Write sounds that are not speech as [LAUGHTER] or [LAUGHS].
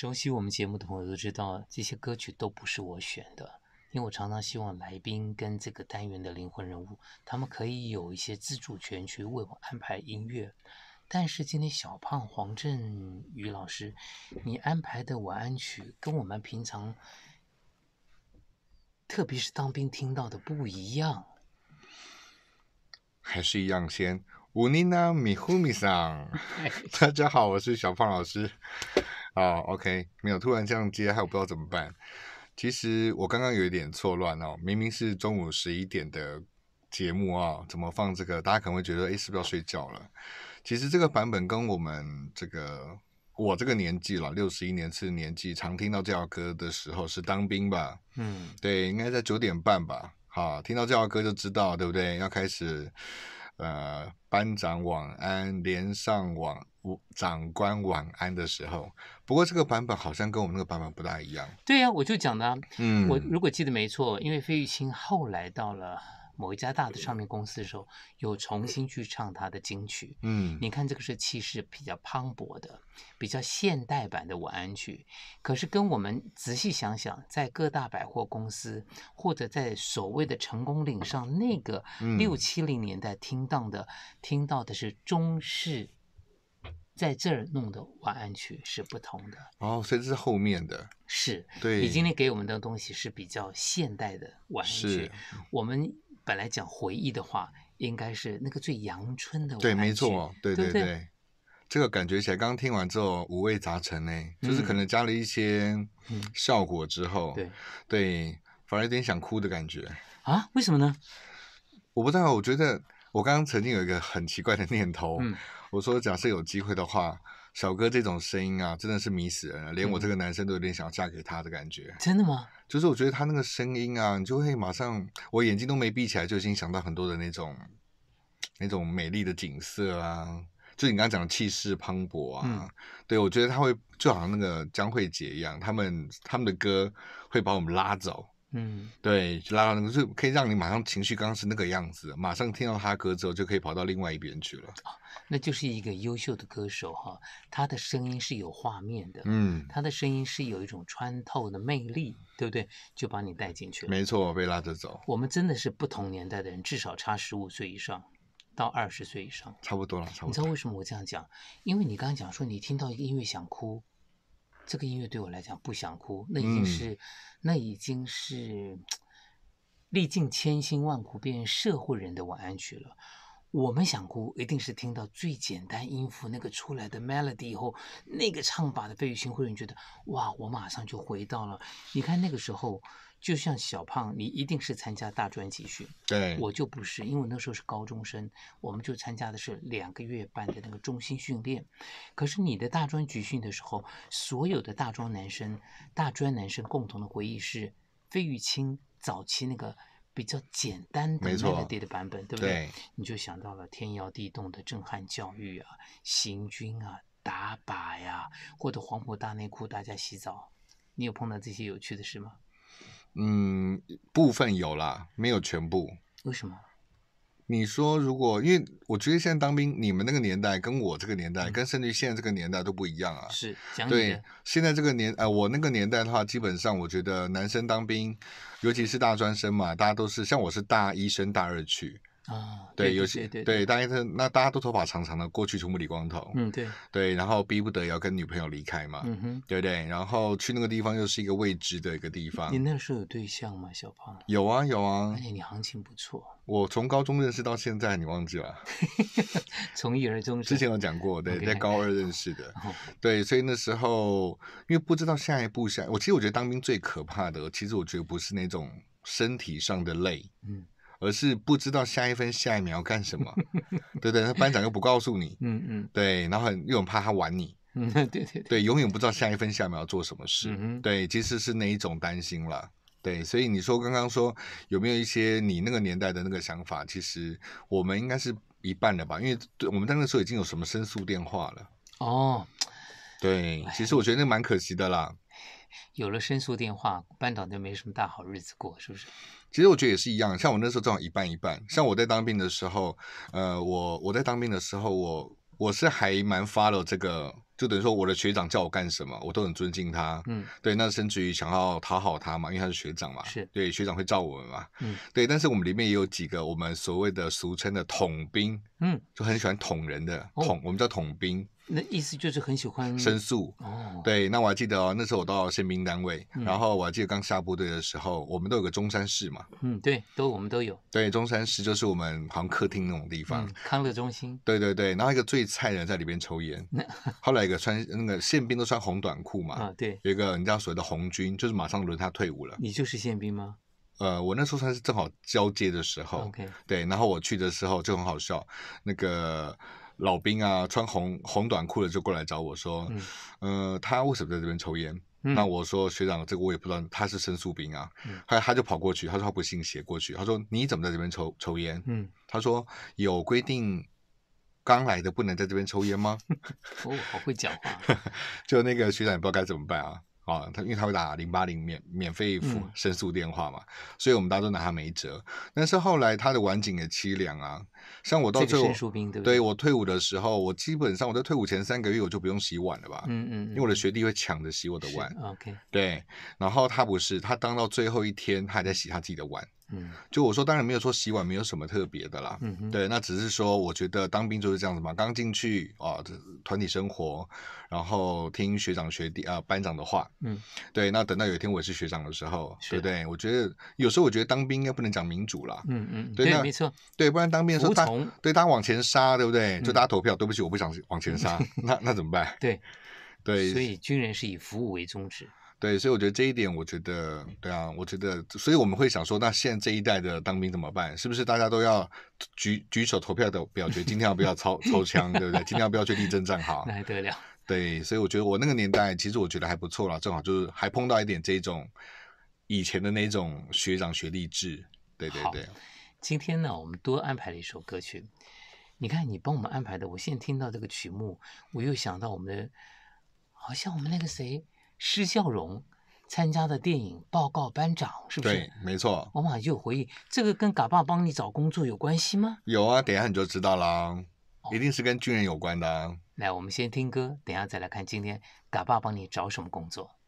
熟悉我们节目的朋友都知道，这些歌曲都不是我选的，因为我常常希望来宾跟这个单元的灵魂人物，他们可以有一些自主权去为我安排音乐。但是今天小胖黄振宇老师，你安排的晚安曲跟我们平常，特别是当兵听到的不一样。还是一样先，尼米呼米桑，大家好，我是小胖老师。啊，OK，没有突然这样接，害我不知道怎么办。其实我刚刚有一点错乱哦，明明是中午十一点的节目啊，怎么放这个？大家可能会觉得，哎，是不是要睡觉了？其实这个版本跟我们这个我这个年纪了，六十一年是年纪，常听到这条歌的时候是当兵吧？嗯，对，应该在九点半吧？好，听到这条歌就知道，对不对？要开始。呃，班长晚安，连上网，长官晚安的时候。不过这个版本好像跟我们那个版本不大一样。对呀，我就讲的，嗯，我如果记得没错，因为费玉清后来到了。某一家大的唱片公司的时候，又重新去唱他的金曲，嗯，你看这个是气势比较磅礴的，比较现代版的晚安曲。可是跟我们仔细想想，在各大百货公司或者在所谓的成功岭上那个六七零年代听到的、听到的是中式，在这儿弄的晚安曲是不同的。哦，这是后面的。是，你今天给我们的东西是比较现代的晚安曲，我们。本来讲回忆的话，应该是那个最阳春的。对，没错，对对对，这个感觉起来，刚刚听完之后五味杂陈呢，就是可能加了一些效果之后，对对，反而有点想哭的感觉。啊？为什么呢？我不知道。我觉得我刚刚曾经有一个很奇怪的念头，我说假设有机会的话。小哥这种声音啊，真的是迷死人了，连我这个男生都有点想嫁给他的感觉。真的吗？就是我觉得他那个声音啊，你就会马上，我眼睛都没闭起来，就已经想到很多的那种，那种美丽的景色啊。就你刚刚讲的气势磅礴啊，对我觉得他会就好像那个江慧杰一样，他们他们的歌会把我们拉走。嗯，对，拉到那个，就可以让你马上情绪刚刚是那个样子，马上听到他歌之后，就可以跑到另外一边去了。那就是一个优秀的歌手哈，他的声音是有画面的，嗯，他的声音是有一种穿透的魅力，对不对？就把你带进去了。没错，被拉着走。我们真的是不同年代的人，至少差十五岁以上，到二十岁以上。差不多了，差不多。你知道为什么我这样讲？因为你刚刚讲说你听到一个音乐想哭。这个音乐对我来讲不想哭，那已经是，那已经是 [TSK] 历尽千辛万苦变社会人的晚安曲了。我们想哭，一定是听到最简单音符那个出来的 melody 以后，那个唱法的费玉清，会让人觉得，哇，我马上就回到了。你看那个时候，就像小胖，你一定是参加大专集训，对，我就不是，因为那时候是高中生，我们就参加的是两个月半的那个中心训练。可是你的大专集训的时候，所有的大专男生，大专男生共同的回忆是费玉清早期那个。比较简单的那个 y 的版本，对不对？你就想到了天摇地动的震撼教育啊，行军啊，打靶呀，或者黄浦大内裤大家洗澡，你有碰到这些有趣的事吗？嗯，部分有啦，没有全部。为什么？你说，如果因为我觉得现在当兵，你们那个年代跟我这个年代，跟甚至现在这个年代都不一样啊。是，对，现在这个年，呃，我那个年代的话，基本上我觉得男生当兵，尤其是大专生嘛，大家都是像我是大一升大二去。啊，对，有些对，大家是那大家都头发长长的，过去全部理光头，嗯，对，对，然后逼不得要跟女朋友离开嘛，嗯哼，对不对？然后去那个地方又是一个未知的一个地方。你那时候有对象吗，小胖？有啊，有啊。而且你行情不错。我从高中认识到现在，你忘记了？[LAUGHS] 从一而终。之前有讲过，对，在高二认识的，[LAUGHS] 对，所以那时候因为不知道下一步下，我其实我觉得当兵最可怕的，其实我觉得不是那种身体上的累，嗯。而是不知道下一分下一秒干什么，[LAUGHS] 对不对？班长又不告诉你，嗯嗯，对，然后很又很怕他玩你，嗯，对对对，对，永远不知道下一分下一秒要做什么事，对，其实是那一种担心了，对，所以你说刚刚说有没有一些你那个年代的那个想法？其实我们应该是一半的吧，因为我们在那时候已经有什么申诉电话了，哦，对，其实我觉得那蛮可惜的啦。有了申诉电话，班长就没什么大好日子过，是不是？其实我觉得也是一样，像我那时候正好一半一半。像我在当兵的时候，呃，我我在当兵的时候，我我是还蛮 follow 这个，就等于说我的学长叫我干什么，我都很尊敬他。嗯，对，那甚至于想要讨好他嘛，因为他是学长嘛。是，对，学长会照我们嘛。嗯，对，但是我们里面也有几个我们所谓的俗称的统兵，嗯，就很喜欢统人的统，我们叫统兵。那意思就是很喜欢申诉哦。对，那我还记得哦，那时候我到宪兵单位，然后我还记得刚下部队的时候，我们都有个中山市嘛。嗯，对，都我们都有。对，中山市就是我们好像客厅那种地方。康乐中心。对对对，然后一个最菜人在里边抽烟，后来一个穿那个宪兵都穿红短裤嘛。啊，对。有一个人家所谓的红军，就是马上轮他退伍了。你就是宪兵吗？呃，我那时候算是正好交接的时候。OK。对，然后我去的时候就很好笑，那个。老兵啊，穿红红短裤的就过来找我说：“嗯，呃，他为什么在这边抽烟？”那我说：“学长，这个我也不知道，他是申诉兵啊。”他他就跑过去，他说：“他不信邪，过去。”他说：“你怎么在这边抽抽烟？”嗯，他说：“有规定，刚来的不能在这边抽烟吗？” [LAUGHS] 哦，好会讲话，[LAUGHS] 就那个学长也不知道该怎么办啊。啊，他因为他会打零八零免免费申诉电话嘛，所以我们大家都拿他没辙。但是后来他的晚景也凄凉啊，像我到最后，对，我退伍的时候，我基本上我在退伍前三个月我就不用洗碗了吧？嗯嗯嗯，因为我的学弟会抢着洗我的碗。OK，对，然后他不是，他当到最后一天，他还在洗他自己的碗。嗯，就我说，当然没有说洗碗没有什么特别的啦。嗯对，那只是说，我觉得当兵就是这样子嘛。刚进去啊，这团体生活，然后听学长学弟啊班长的话。嗯，对，那等到有一天我是学长的时候，对不对？我觉得有时候我觉得当兵应该不能讲民主了。嗯嗯，对，没错，对，不然当兵的时候他，对大家往前杀，对不对？就大家投票，对不起，我不想往前杀，[LAUGHS] 那那怎么办？对对，所以军人是以服务为宗旨。对，所以我觉得这一点，我觉得，对啊，我觉得，所以我们会想说，那现在这一代的当兵怎么办？是不是大家都要举举手投票的？表决？今天要不要抽 [LAUGHS] 抽枪，对不对？今天要不要去立正站好，那还得了。对，所以我觉得我那个年代，其实我觉得还不错了，正好就是还碰到一点这种以前的那种学长学历制。对对对。今天呢，我们多安排了一首歌曲。你看，你帮我们安排的，我现在听到这个曲目，我又想到我们的，好像我们那个谁。施笑荣参加的电影《报告班长》是不是？对，没错。我马上就回忆，这个跟嘎爸帮你找工作有关系吗？有啊，等下你就知道了，一定是跟军人有关的。来，我们先听歌，等下再来看今天嘎爸帮你找什么工作。